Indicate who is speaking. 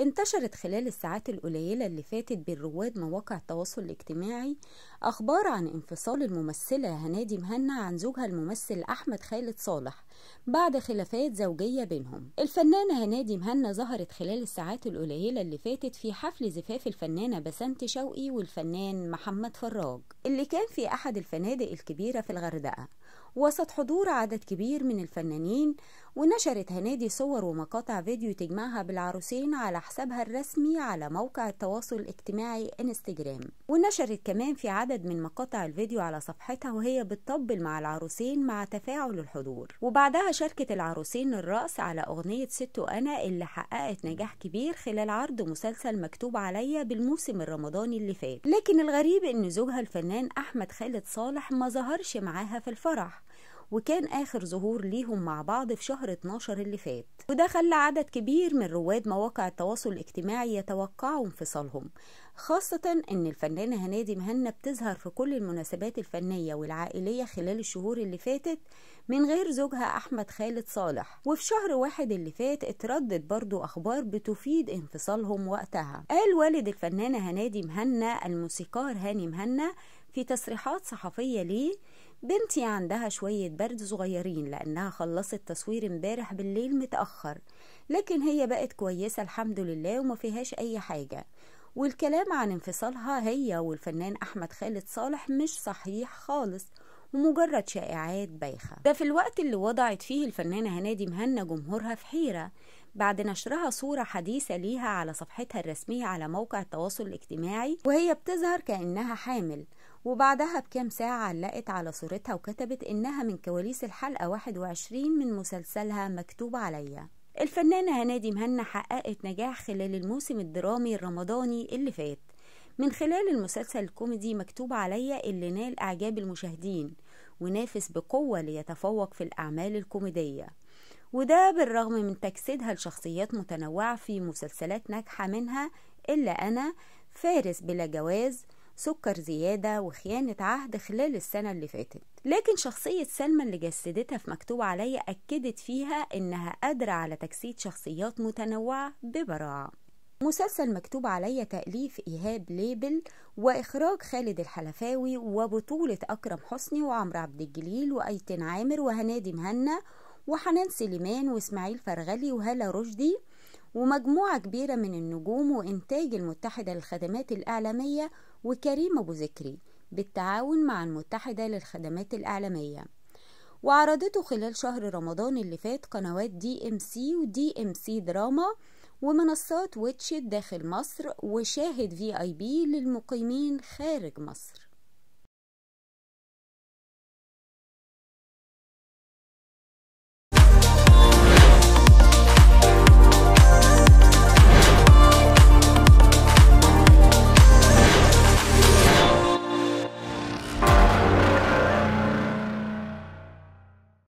Speaker 1: انتشرت خلال الساعات القليلة اللي فاتت بين رواد مواقع التواصل الاجتماعي أخبار عن انفصال الممثلة هنادي مهنا عن زوجها الممثل أحمد خالد صالح بعد خلافات زوجية بينهم الفنانة هنادي مهنا ظهرت خلال الساعات القليلة اللي فاتت في حفل زفاف الفنانة بسنت شوقي والفنان محمد فراج اللي كان في أحد الفنادق الكبيرة في الغردقة وسط حضور عدد كبير من الفنانين ونشرت هنادي صور ومقاطع فيديو تجمعها بالعروسين على حسابها الرسمي على موقع التواصل الاجتماعي انستجرام ونشرت كمان في عدد من مقاطع الفيديو على صفحتها وهي بتطبل مع العروسين مع تفاعل الحضور وبعدها شاركت العروسين الرقص على أغنية ست وأنا اللي حققت نجاح كبير خلال عرض مسلسل مكتوب عليا بالموسم الرمضاني اللي فات لكن الغريب إن زوجها الفنان أحمد خالد صالح ما ظهرش معاها في الفرح وكان آخر ظهور ليهم مع بعض في شهر 12 اللي فات وده خلى عدد كبير من رواد مواقع التواصل الاجتماعي يتوقعوا انفصالهم خاصة إن الفنانة هنادي مهنا بتظهر في كل المناسبات الفنية والعائلية خلال الشهور اللي فاتت من غير زوجها أحمد خالد صالح وفي شهر واحد اللي فات اتردت برضو أخبار بتفيد انفصالهم وقتها قال والد الفنانة هنادي مهنا الموسيقار هاني مهنا في تصريحات صحفية ليه بنتي عندها شوية برد صغيرين لأنها خلصت تصوير امبارح بالليل متأخر لكن هي بقت كويسة الحمد لله وما فيهاش أي حاجة والكلام عن انفصالها هي والفنان أحمد خالد صالح مش صحيح خالص ومجرد شائعات بايخة ده في الوقت اللي وضعت فيه الفنانة هنادي مهنا جمهورها في حيرة بعد نشرها صورة حديثة ليها على صفحتها الرسمية على موقع التواصل الاجتماعي وهي بتظهر كأنها حامل وبعدها بكام ساعة علقت على صورتها وكتبت إنها من كواليس الحلقة 21 من مسلسلها مكتوب عليا الفنانة هنادي مهنا حققت نجاح خلال الموسم الدرامي الرمضاني اللي فات من خلال المسلسل الكوميدي مكتوب عليا اللي نال إعجاب المشاهدين ونافس بقوة ليتفوق في الأعمال الكوميدية وده بالرغم من تجسيدها لشخصيات متنوعة في مسلسلات ناجحة منها إلا أنا فارس بلا جواز سكر زيادة وخيانة عهد خلال السنة اللي فاتت لكن شخصية سلمى اللي جسدتها في مكتوب عليا أكدت فيها إنها قادرة على تجسيد شخصيات متنوعة ببراعة مسلسل مكتوب عليا تأليف إيهاب ليبل وإخراج خالد الحلفاوي وبطولة أكرم حسني وعمرو عبد الجليل وأيتن عامر وهنادي مهنا وحنان سليمان وإسماعيل فرغلي وهالة رشدي ومجموعة كبيرة من النجوم وإنتاج المتحدة للخدمات الإعلامية وكريم أبو ذكري بالتعاون مع المتحدة للخدمات الإعلامية وعرضته خلال شهر رمضان اللي فات قنوات دي ام سي ودي ام سي دراما ومنصات ويتشت داخل مصر وشاهد في اي بي للمقيمين خارج مصر